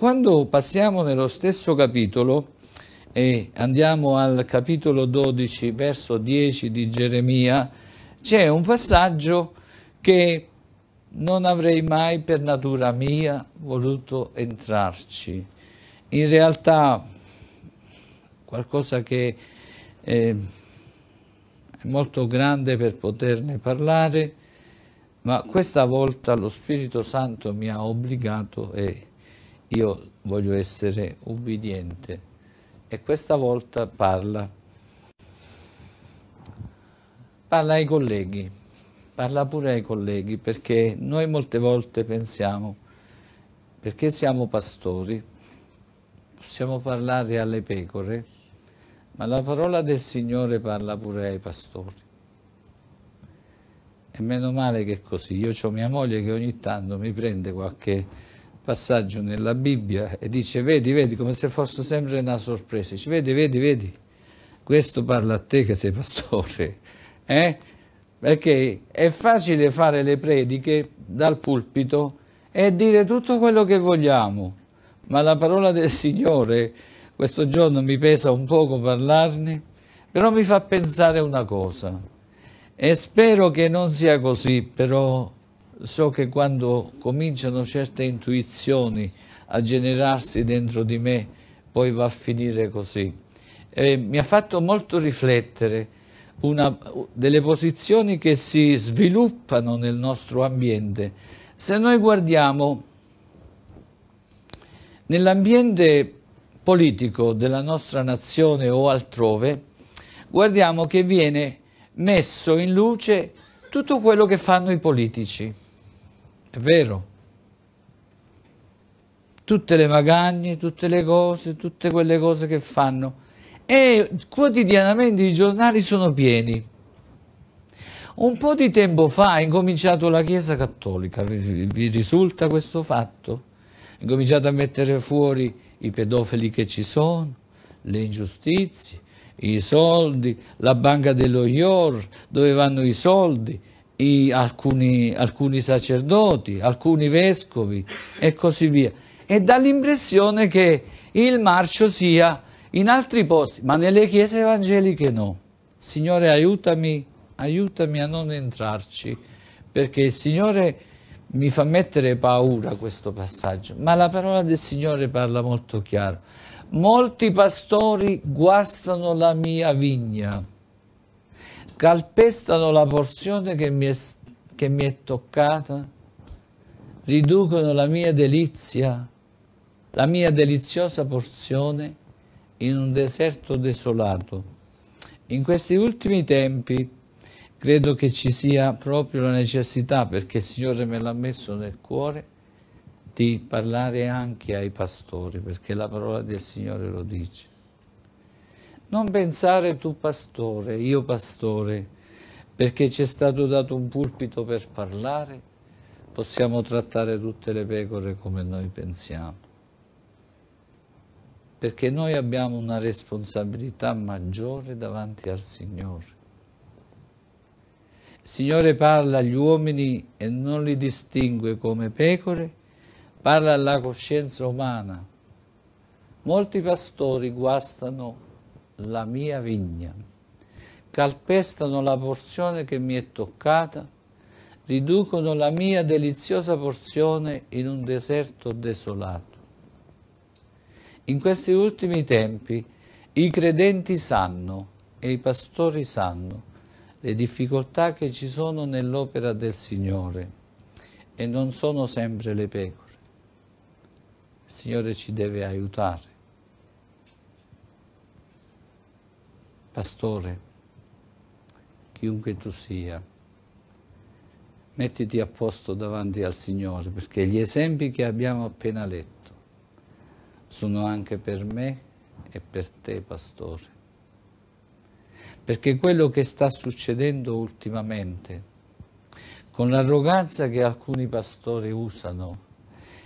Quando passiamo nello stesso capitolo e andiamo al capitolo 12, verso 10 di Geremia, c'è un passaggio che non avrei mai per natura mia voluto entrarci. In realtà qualcosa che eh, è molto grande per poterne parlare, ma questa volta lo Spirito Santo mi ha obbligato e io voglio essere ubbidiente. E questa volta parla, parla ai colleghi, parla pure ai colleghi, perché noi molte volte pensiamo, perché siamo pastori, possiamo parlare alle pecore, ma la parola del Signore parla pure ai pastori. E meno male che è così. Io ho mia moglie che ogni tanto mi prende qualche passaggio nella Bibbia e dice vedi, vedi, come se fosse sempre una sorpresa, dice vedi, vedi, vedi, questo parla a te che sei pastore, eh? perché è facile fare le prediche dal pulpito e dire tutto quello che vogliamo, ma la parola del Signore questo giorno mi pesa un poco parlarne, però mi fa pensare una cosa e spero che non sia così, però so che quando cominciano certe intuizioni a generarsi dentro di me, poi va a finire così. Eh, mi ha fatto molto riflettere una, delle posizioni che si sviluppano nel nostro ambiente. Se noi guardiamo nell'ambiente politico della nostra nazione o altrove, guardiamo che viene messo in luce tutto quello che fanno i politici. È vero. Tutte le magagne, tutte le cose, tutte quelle cose che fanno. E quotidianamente i giornali sono pieni. Un po' di tempo fa ha incominciato la Chiesa Cattolica, vi, vi risulta questo fatto? Ha incominciato a mettere fuori i pedofili che ci sono, le ingiustizie, i soldi, la banca dello IOR, dove vanno i soldi, i, alcuni, alcuni sacerdoti, alcuni vescovi e così via. E dà l'impressione che il marcio sia in altri posti, ma nelle chiese evangeliche no. Signore, aiutami, aiutami a non entrarci, perché il Signore mi fa mettere paura questo passaggio, ma la parola del Signore parla molto chiaro. Molti pastori guastano la mia vigna calpestano la porzione che mi, è, che mi è, toccata, riducono la mia delizia, la mia deliziosa porzione in un deserto desolato. In questi ultimi tempi credo che ci sia proprio la necessità, perché il Signore me l'ha messo nel cuore, di parlare anche ai pastori, perché la parola del Signore lo dice. Non pensare tu pastore, io pastore, perché ci è stato dato un pulpito per parlare, possiamo trattare tutte le pecore come noi pensiamo. Perché noi abbiamo una responsabilità maggiore davanti al Signore. Il Signore parla agli uomini e non li distingue come pecore, parla alla coscienza umana. Molti pastori guastano la mia vigna. Calpestano la porzione che mi è toccata, riducono la mia deliziosa porzione in un deserto desolato. In questi ultimi tempi i credenti sanno e i pastori sanno le difficoltà che ci sono nell'opera del Signore e non sono sempre le pecore. Il Signore ci deve aiutare. Pastore, chiunque tu sia, mettiti a posto davanti al Signore, perché gli esempi che abbiamo appena letto sono anche per me e per te, Pastore. Perché quello che sta succedendo ultimamente, con l'arroganza che alcuni pastori usano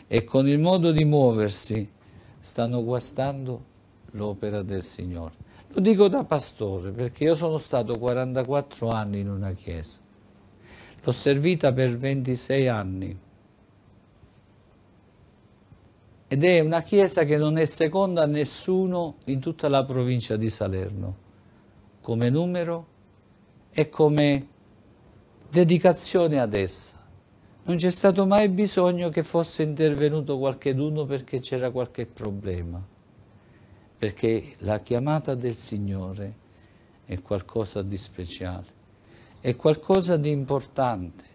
e con il modo di muoversi, stanno guastando l'opera del Signore. Lo dico da pastore perché io sono stato 44 anni in una chiesa, l'ho servita per 26 anni ed è una chiesa che non è seconda a nessuno in tutta la provincia di Salerno, come numero e come dedicazione ad essa. Non c'è stato mai bisogno che fosse intervenuto qualcheduno perché c'era qualche problema perché la chiamata del Signore è qualcosa di speciale, è qualcosa di importante.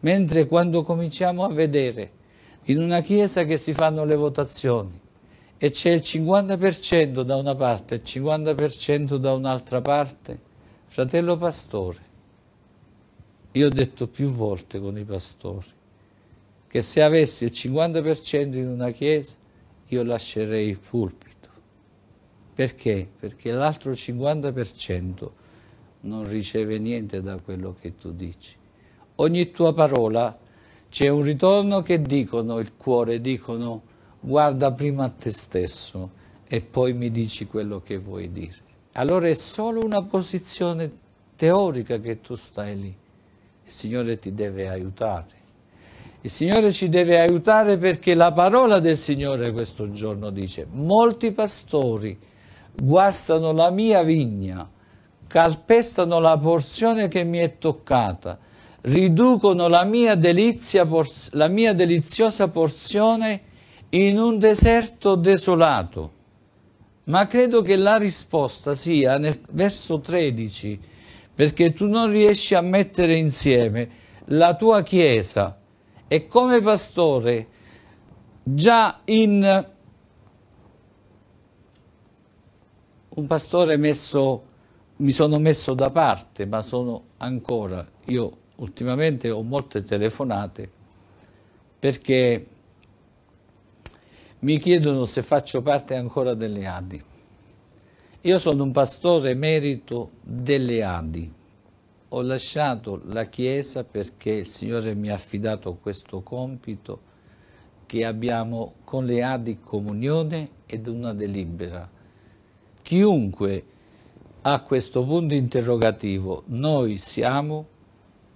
Mentre quando cominciamo a vedere in una chiesa che si fanno le votazioni e c'è il 50% da una parte e il 50% da un'altra parte, fratello pastore, io ho detto più volte con i pastori che se avessi il 50% in una chiesa io lascerei il pulpito perché? Perché l'altro 50% non riceve niente da quello che tu dici. Ogni tua parola c'è un ritorno che dicono il cuore, dicono guarda prima a te stesso e poi mi dici quello che vuoi dire. Allora è solo una posizione teorica che tu stai lì. Il Signore ti deve aiutare. Il Signore ci deve aiutare perché la parola del Signore questo giorno dice, molti pastori guastano la mia vigna, calpestano la porzione che mi è toccata, riducono la mia, delizia, la mia deliziosa porzione in un deserto desolato. Ma credo che la risposta sia nel verso 13, perché tu non riesci a mettere insieme la tua Chiesa e come pastore già in un pastore messo, mi sono messo da parte, ma sono ancora, io ultimamente ho molte telefonate perché mi chiedono se faccio parte ancora delle Adi. Io sono un pastore merito delle Adi. Ho lasciato la Chiesa perché il Signore mi ha affidato questo compito che abbiamo con le Adi comunione ed una delibera chiunque ha questo punto interrogativo, noi siamo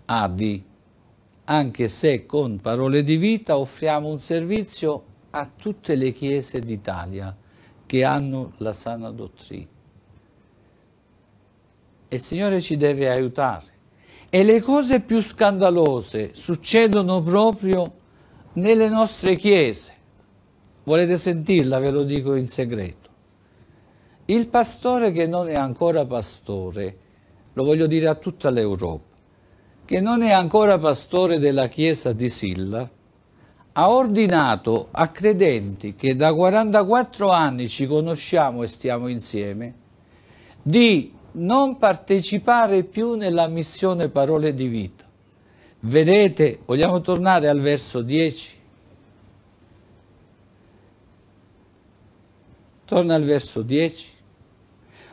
Adi, anche se con parole di vita offriamo un servizio a tutte le chiese d'Italia che hanno la sana dottrina. E il Signore ci deve aiutare. E le cose più scandalose succedono proprio nelle nostre chiese. Volete sentirla? Ve lo dico in segreto. Il pastore che non è ancora pastore, lo voglio dire a tutta l'Europa, che non è ancora pastore della chiesa di Silla, ha ordinato a credenti che da 44 anni ci conosciamo e stiamo insieme, di non partecipare più nella missione parole di vita. Vedete, vogliamo tornare al verso 10. Torna al verso 10.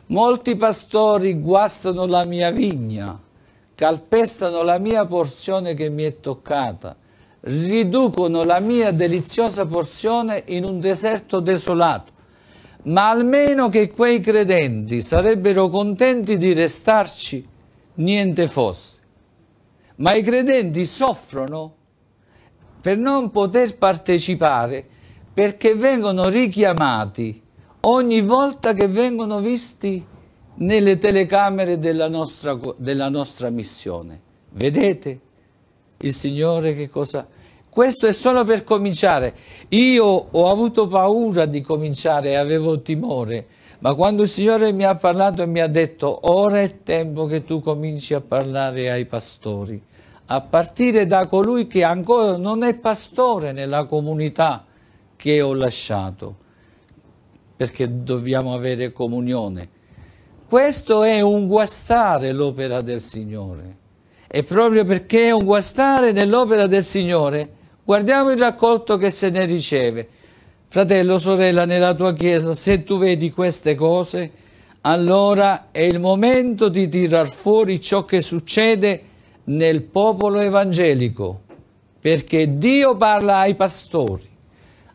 Molti pastori guastano la mia vigna, calpestano la mia porzione che mi è toccata, riducono la mia deliziosa porzione in un deserto desolato. Ma almeno che quei credenti sarebbero contenti di restarci, niente fosse. Ma i credenti soffrono per non poter partecipare perché vengono richiamati ogni volta che vengono visti nelle telecamere della nostra, della nostra missione. Vedete il Signore che cosa... Questo è solo per cominciare. Io ho avuto paura di cominciare, avevo timore, ma quando il Signore mi ha parlato e mi ha detto ora è tempo che tu cominci a parlare ai pastori, a partire da colui che ancora non è pastore nella comunità che ho lasciato perché dobbiamo avere comunione. Questo è un guastare l'opera del Signore. E proprio perché è un guastare nell'opera del Signore, guardiamo il raccolto che se ne riceve. Fratello, sorella, nella tua chiesa, se tu vedi queste cose, allora è il momento di tirar fuori ciò che succede nel popolo evangelico, perché Dio parla ai pastori.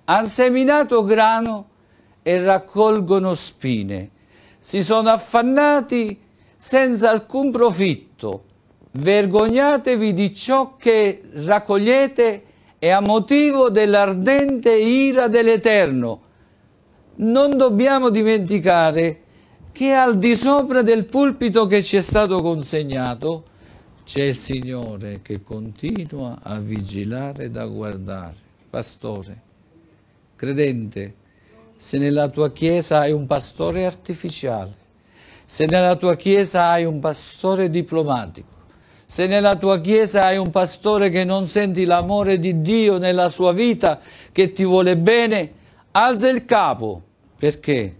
Han seminato grano, e raccolgono spine. Si sono affannati senza alcun profitto. Vergognatevi di ciò che raccogliete e a motivo dell'ardente ira dell'Eterno. Non dobbiamo dimenticare che al di sopra del pulpito che ci è stato consegnato c'è il Signore che continua a vigilare da guardare. Pastore, credente, se nella tua chiesa hai un pastore artificiale, se nella tua chiesa hai un pastore diplomatico, se nella tua chiesa hai un pastore che non senti l'amore di Dio nella sua vita, che ti vuole bene, alza il capo. Perché?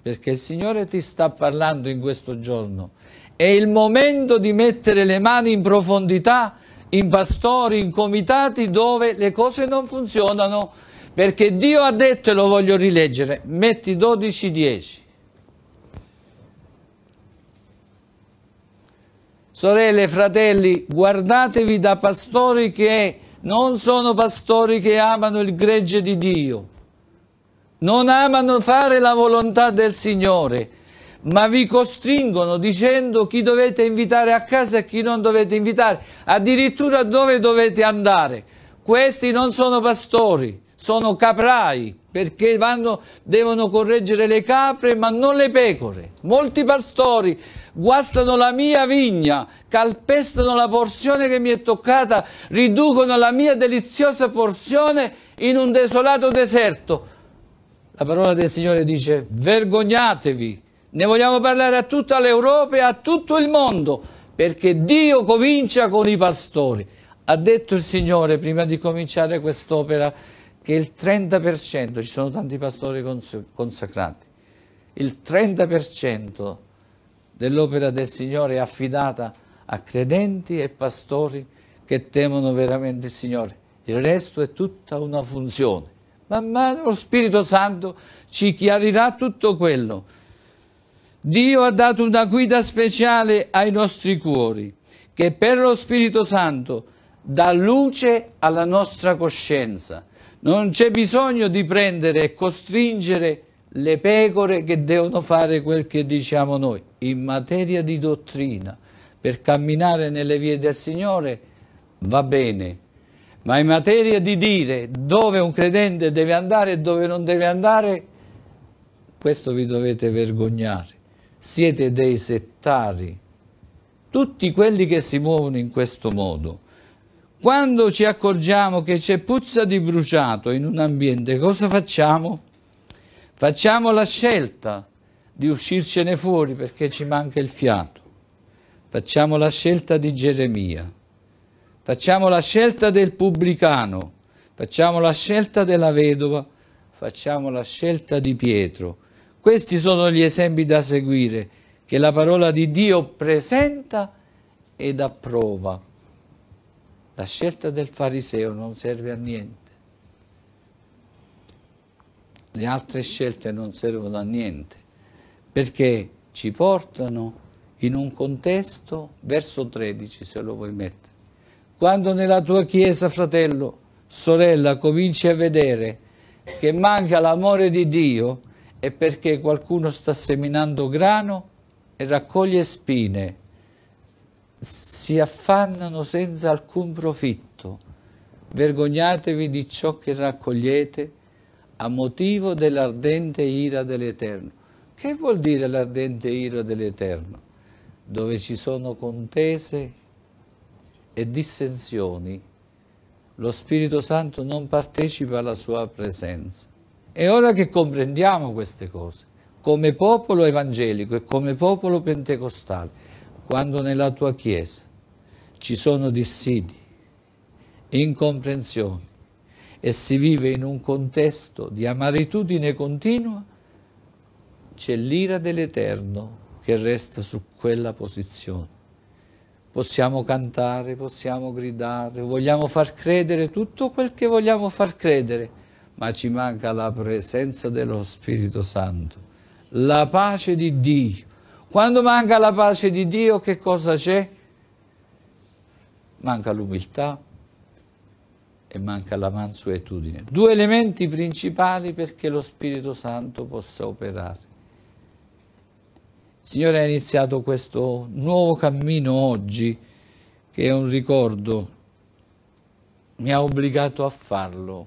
Perché il Signore ti sta parlando in questo giorno. È il momento di mettere le mani in profondità, in pastori, in comitati dove le cose non funzionano perché Dio ha detto, e lo voglio rileggere, metti 12, 10. Sorelle, fratelli, guardatevi da pastori che non sono pastori che amano il gregge di Dio, non amano fare la volontà del Signore, ma vi costringono dicendo chi dovete invitare a casa e chi non dovete invitare, addirittura dove dovete andare. Questi non sono pastori sono caprai perché vanno, devono correggere le capre ma non le pecore. Molti pastori guastano la mia vigna, calpestano la porzione che mi è toccata, riducono la mia deliziosa porzione in un desolato deserto. La parola del Signore dice vergognatevi, ne vogliamo parlare a tutta l'Europa e a tutto il mondo perché Dio comincia con i pastori. Ha detto il Signore prima di cominciare quest'opera che il 30%, ci sono tanti pastori consacrati, il 30% dell'opera del Signore è affidata a credenti e pastori che temono veramente il Signore. Il resto è tutta una funzione. Man mano lo Spirito Santo ci chiarirà tutto quello. Dio ha dato una guida speciale ai nostri cuori, che per lo Spirito Santo dà luce alla nostra coscienza non c'è bisogno di prendere e costringere le pecore che devono fare quel che diciamo noi. In materia di dottrina, per camminare nelle vie del Signore va bene, ma in materia di dire dove un credente deve andare e dove non deve andare, questo vi dovete vergognare. Siete dei settari, tutti quelli che si muovono in questo modo. Quando ci accorgiamo che c'è puzza di bruciato in un ambiente, cosa facciamo? Facciamo la scelta di uscircene fuori perché ci manca il fiato. Facciamo la scelta di Geremia. Facciamo la scelta del pubblicano. Facciamo la scelta della vedova. Facciamo la scelta di Pietro. Questi sono gli esempi da seguire che la parola di Dio presenta ed approva. La scelta del fariseo non serve a niente. Le altre scelte non servono a niente perché ci portano in un contesto, verso 13 se lo vuoi mettere. Quando nella tua chiesa, fratello, sorella, cominci a vedere che manca l'amore di Dio è perché qualcuno sta seminando grano e raccoglie spine si affannano senza alcun profitto. Vergognatevi di ciò che raccogliete a motivo dell'ardente ira dell'Eterno. Che vuol dire l'ardente ira dell'Eterno? Dove ci sono contese e dissensioni, lo Spirito Santo non partecipa alla sua presenza. E ora che comprendiamo queste cose, come popolo evangelico e come popolo pentecostale, quando nella tua Chiesa ci sono dissidi, incomprensioni e si vive in un contesto di amaritudine continua, c'è l'ira dell'Eterno che resta su quella posizione. Possiamo cantare, possiamo gridare, vogliamo far credere tutto quel che vogliamo far credere, ma ci manca la presenza dello Spirito Santo, la pace di Dio quando manca la pace di Dio che cosa c'è? Manca l'umiltà e manca la mansuetudine. Due elementi principali perché lo Spirito Santo possa operare. Il Signore ha iniziato questo nuovo cammino oggi, che è un ricordo, mi ha obbligato a farlo.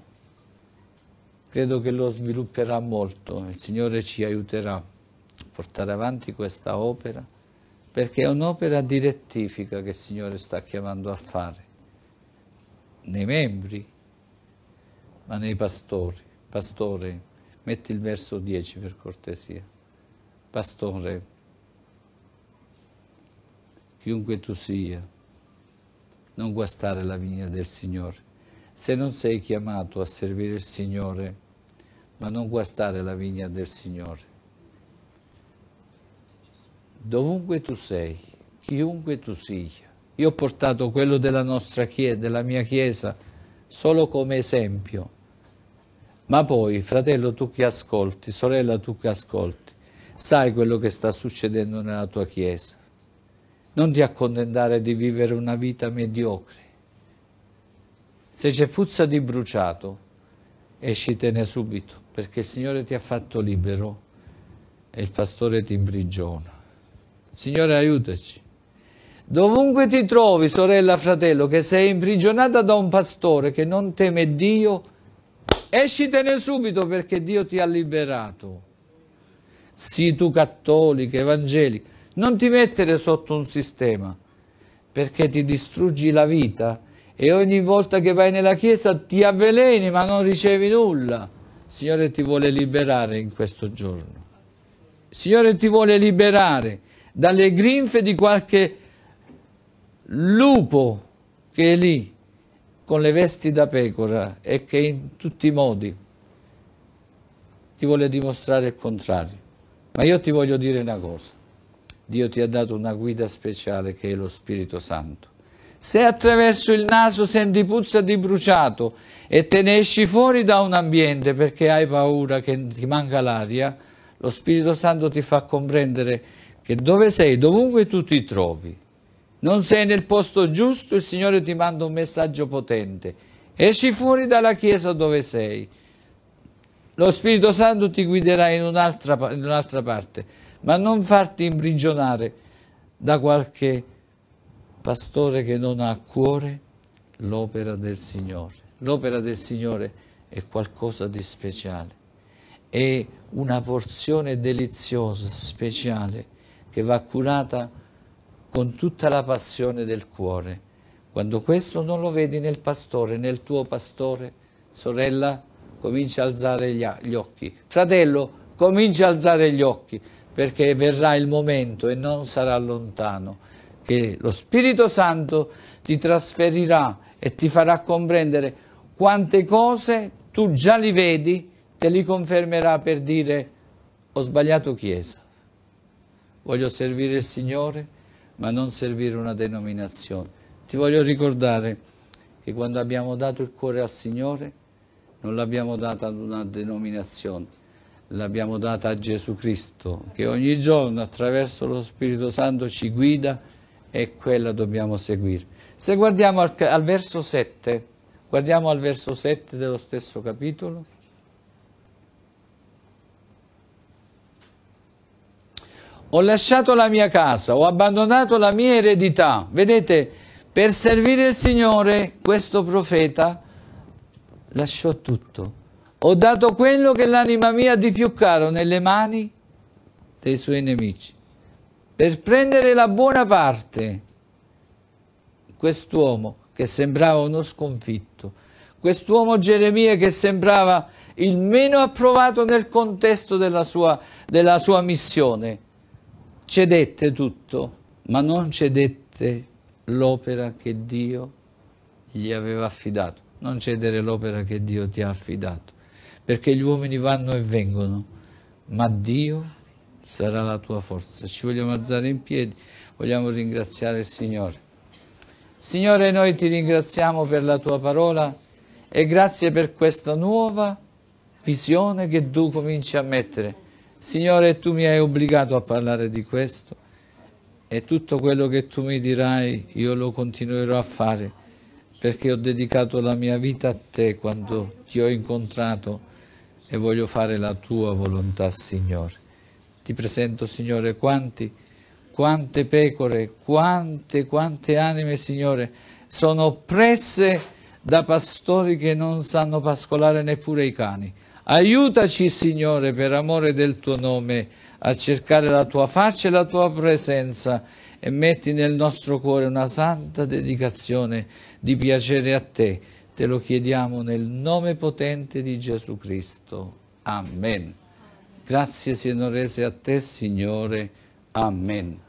Credo che lo svilupperà molto, il Signore ci aiuterà portare avanti questa opera, perché è un'opera di rettifica che il Signore sta chiamando a fare, nei membri, ma nei pastori. Pastore, metti il verso 10 per cortesia. Pastore, chiunque tu sia, non guastare la vigna del Signore. Se non sei chiamato a servire il Signore, ma non guastare la vigna del Signore dovunque tu sei, chiunque tu sia. Io ho portato quello della nostra chiesa, della mia chiesa, solo come esempio. Ma poi, fratello, tu che ascolti, sorella, tu che ascolti, sai quello che sta succedendo nella tua chiesa. Non ti accontentare di vivere una vita mediocre. Se c'è puzza di bruciato, escitene subito, perché il Signore ti ha fatto libero e il pastore ti imprigiona. Signore aiutaci. Dovunque ti trovi, sorella, fratello, che sei imprigionata da un pastore che non teme Dio, escitene subito perché Dio ti ha liberato. Sii tu cattolica, evangelica, non ti mettere sotto un sistema perché ti distruggi la vita e ogni volta che vai nella chiesa ti avveleni ma non ricevi nulla. Signore ti vuole liberare in questo giorno. Signore ti vuole liberare dalle grinfe di qualche lupo che è lì con le vesti da pecora e che in tutti i modi ti vuole dimostrare il contrario. Ma io ti voglio dire una cosa, Dio ti ha dato una guida speciale che è lo Spirito Santo. Se attraverso il naso senti puzza di bruciato e te ne esci fuori da un ambiente perché hai paura che ti manca l'aria, lo Spirito Santo ti fa comprendere che dove sei, dovunque tu ti trovi, non sei nel posto giusto, il Signore ti manda un messaggio potente. Esci fuori dalla chiesa dove sei. Lo Spirito Santo ti guiderà in un'altra, un parte, ma non farti imprigionare da qualche pastore che non ha a cuore l'opera del Signore. L'opera del Signore è qualcosa di speciale, è una porzione deliziosa, speciale che va curata con tutta la passione del cuore. Quando questo non lo vedi nel pastore, nel tuo pastore, sorella, comincia a alzare gli, occhi. Fratello, comincia a alzare gli occhi, perché verrà il momento e non sarà lontano che lo Spirito Santo ti trasferirà e ti farà comprendere quante cose tu già li vedi, te li confermerà per dire ho sbagliato chiesa voglio servire il Signore, ma non servire una denominazione. Ti voglio ricordare che quando abbiamo dato il cuore al Signore, non l'abbiamo data ad una denominazione, l'abbiamo data a Gesù Cristo, che ogni giorno attraverso lo Spirito Santo ci guida e quella dobbiamo seguire. Se guardiamo al, al verso 7, guardiamo al verso 7 dello stesso capitolo, ho lasciato la mia casa, ho abbandonato la mia eredità. Vedete, per servire il Signore, questo profeta lasciò tutto. Ho dato quello che l'anima mia di più caro nelle mani dei suoi nemici. Per prendere la buona parte, quest'uomo che sembrava uno sconfitto, quest'uomo Geremia che sembrava il meno approvato nel contesto della sua, della sua missione, Cedette tutto, ma non cedette l'opera che Dio gli aveva affidato. Non cedere l'opera che Dio ti ha affidato, perché gli uomini vanno e vengono, ma Dio sarà la tua forza. Ci vogliamo alzare in piedi, vogliamo ringraziare il Signore. Signore, noi ti ringraziamo per la tua parola e grazie per questa nuova visione che tu cominci a mettere Signore, tu mi hai obbligato a parlare di questo e tutto quello che tu mi dirai io lo continuerò a fare perché ho dedicato la mia vita a te quando ti ho incontrato e voglio fare la tua volontà, Signore. Ti presento, Signore, quanti, quante pecore, quante, quante anime, Signore, sono oppresse da pastori che non sanno pascolare neppure i cani. Aiutaci, Signore, per amore del tuo nome, a cercare la tua faccia e la tua presenza e metti nel nostro cuore una santa dedicazione di piacere a te. Te lo chiediamo nel nome potente di Gesù Cristo. Amen. Grazie siano rese a te, Signore. Amen.